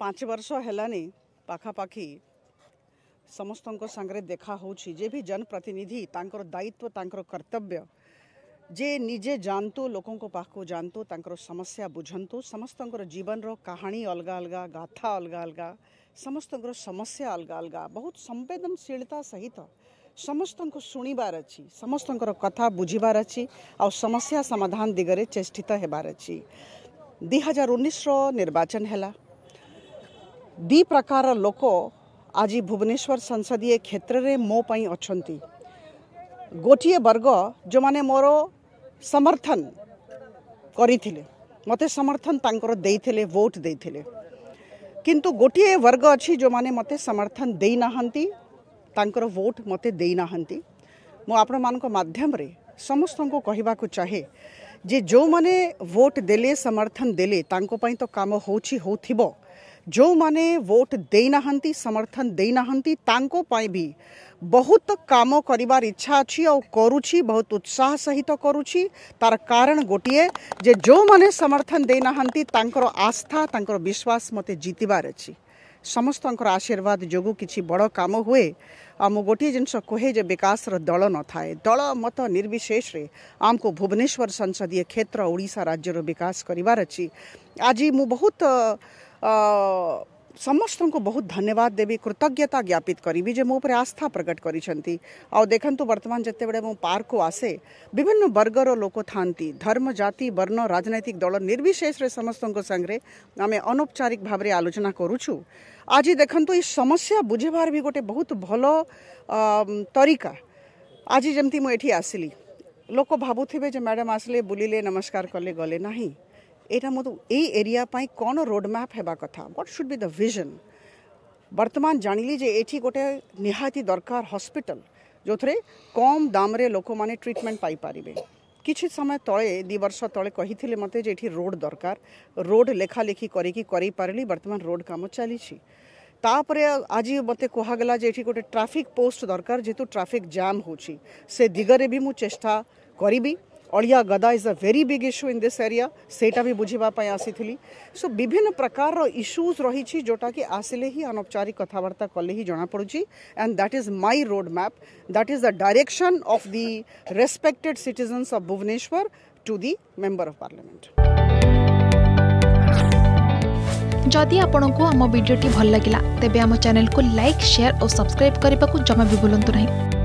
पांच वर्ष है पखापाखी समस्त सांगे देखा जे भी जनप्रतिनिधि दायित्व तर कर्तव्य जे निजे जातु लोकों पाक जातु समस्या बुझत समस्त जीवन रहाणी अलग अलग गाथा अलग अलग समस्त समस्या अलग अलग बहुत संवेदनशीलता सहित समस्त शुणवार अच्छी समस्त कथा बुझार अच्छी आ समस्या समाधान दिगरे चेष्टित होबार अच्छी दुई हजार उन्नीस निर्वाचन है दि प्रकार लोक आज भुवनेश्वर संसदीय क्षेत्र में मोप अच्छा गोटे वर्ग जो मैंने मोर समर्थन करते मते समर्थन तर भोट दे किंतु गोटे वर्ग अच्छी जो मैंने मते समर्थन देना भोट मत देना मध्यम समस्त को कहवा चाहे जे जो मैंने वोट दे समर्थन देले तो कम हो जो माने वोट देना समर्थन देना भी बहुत कम कर इच्छा अच्छी करुच्ची बहुत उत्साह सहित तो करुच्ची तार कारण गोटे जे जो माने समर्थन देना आस्था तर विश्वास मत जितबार अच्छी समस्त आशीर्वाद जो कि बड़ कम हुए आ मु गोटे जिनस कहे जे विकास दल न था दल मत निर्विशेष आमको भुवनेश्वर संसदीय क्षेत्र ओडा राज्यर विकास करार अच्छी आज मु बहुत समस्त को बहुत धन्यवाद देवी कृतज्ञता ज्ञापित करी जो मोप आस्था प्रकट करी आउ देखंतु तो वर्तमान जत्ते बडे मो पार्क को आसे विभिन्न वर्गर लोक था धर्म जाति वर्ण राजनीतिक दल निर्विशेष रे समस्त को संगरे अनौपचारिक भाव रे आलोचना करूछु आज देखंतु तो ई समस्या बुझेबार भी गोटे बहुत भल तरीका आज जमी मुझे आसली लोक भावुवे मैडम आसले बुलीले नमस्कार कले गले नाही ଏଇଟା ମୋତେ ଏଇ ଏରିଆ ପାଇଁ କ'ଣ ରୋଡ଼ମ୍ୟାପ୍ ହେବା କଥା what should be the vision ବର୍ତ୍ତମାନ ଜାଣିଲି ଯେ ଏଠି ଗୋଟେ ନିହାତି ଦରକାର ହସ୍ପିଟାଲ ଯେଉଁଥିରେ କମ୍ ଦାମରେ ଲୋକମାନେ ଟ୍ରିଟମେଣ୍ଟ ପାଇପାରିବେ କିଛି ସମୟ ତଳେ ଦୁଇ ବର୍ଷ ତଳେ କହିଥିଲେ ମୋତେ ଯେ ଏଠି ରୋଡ଼ ଦରକାର ରୋଡ଼ ଲେଖାଲେଖି କରିକି କରିପାରିଲି ବର୍ତ୍ତମାନ ରୋଡ଼ କାମ ଚାଲିଛି ତାପରେ ଆଜି ମୋତେ କୁହାଗଲା ଯେ ଏଠି ଗୋଟେ ଟ୍ରାଫିକ୍ ପୋଷ୍ଟ ଦରକାର ଯେହେତୁ ଟ୍ରାଫିକ୍ ଜାମ୍ ହେଉଛି ସେ ଦିଗରେ ବି ମୁଁ ଚେଷ୍ଟା କରିବି ଅଳିଆ ଗଦା is a very big issue in this area ସେଇଟା ବି ବୁଝିବା ପାଇଁ ଆସିଥିଲି ସୋ ବିଭିନ୍ନ ପ୍ରକାରର ଇସ୍ୟୁଜ୍ ରହିଛି ଯେଉଁଟାକି ଆସିଲେ ହିଁ ଅନୌପଚାରିକ କଥାବାର୍ତ୍ତା କଲେ ହିଁ ଜଣାପଡ଼ୁଛି and that is my road map that is the direction of the respected citizens of Bhubaneswar to the member of parliament ଯଦି ଆପଣଙ୍କୁ ଆମ ଭିଡ଼ିଓଟି ଭଲ ଲାଗିଲା ତେବେ ଆମ ଚ୍ୟାନେଲକୁ ଲାଇକ୍ ସେୟାର ଓ ସବସ୍କ୍ରାଇବ୍ କରିବାକୁ ଜମା ବି ଭୁଲନ୍ତୁ ନାହିଁ